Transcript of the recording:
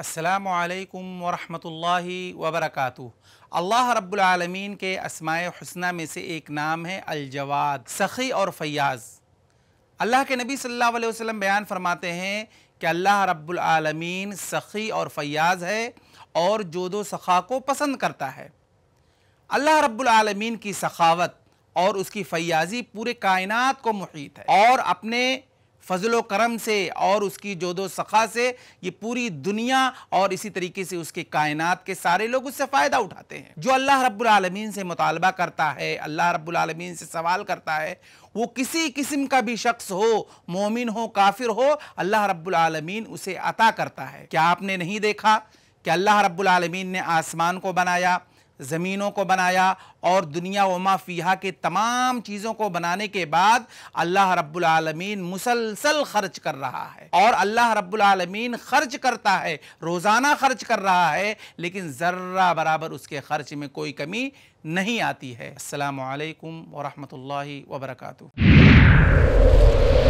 असलकम वरहमल वबरक अल्लाह रब्लमीन के असमाय हसना में से एक नाम है अलजवाद सखी और फयाज़ अल्लाह के नबी सल्लल्लाहु अलैहि वसल्लम बयान फरमाते हैं कि अल्लाह रब्लमीन सखी और फयाज़ है और जो दो सखा को पसंद करता है अल्लाह रब्लमीन की सखावत और उसकी फयाजी पूरे कायनात को मुहित है और अपने फजलो करम से और उसकी जोदो सखा से ये पूरी दुनिया और इसी तरीके से उसके कायनात के सारे लोग उससे फ़ायदा उठाते हैं जो अल्लाह रब्लमीन से मुतालबा करता है अल्लाह रब्लमीन से सवाल करता है वो किसी किस्म का भी शख्स हो मोमिन हो काफिर हो अल्लाह रब्लमीन उसे अता करता है क्या आपने नहीं देखा कि अल्लाह रब्लमीन ने आसमान को बनाया ज़मीनों को बनाया और दुनिया वमा फ़िया के तमाम चीज़ों को बनाने के बाद अल्लाह रब्लमीन मुसलसल खर्च कर रहा है और अल्लाह रब्लमीन खर्च करता है रोज़ाना खर्च कर रहा है लेकिन ज़र्रा बराबर उसके खर्च में कोई कमी नहीं आती है अल्लाम वरहमल वर्का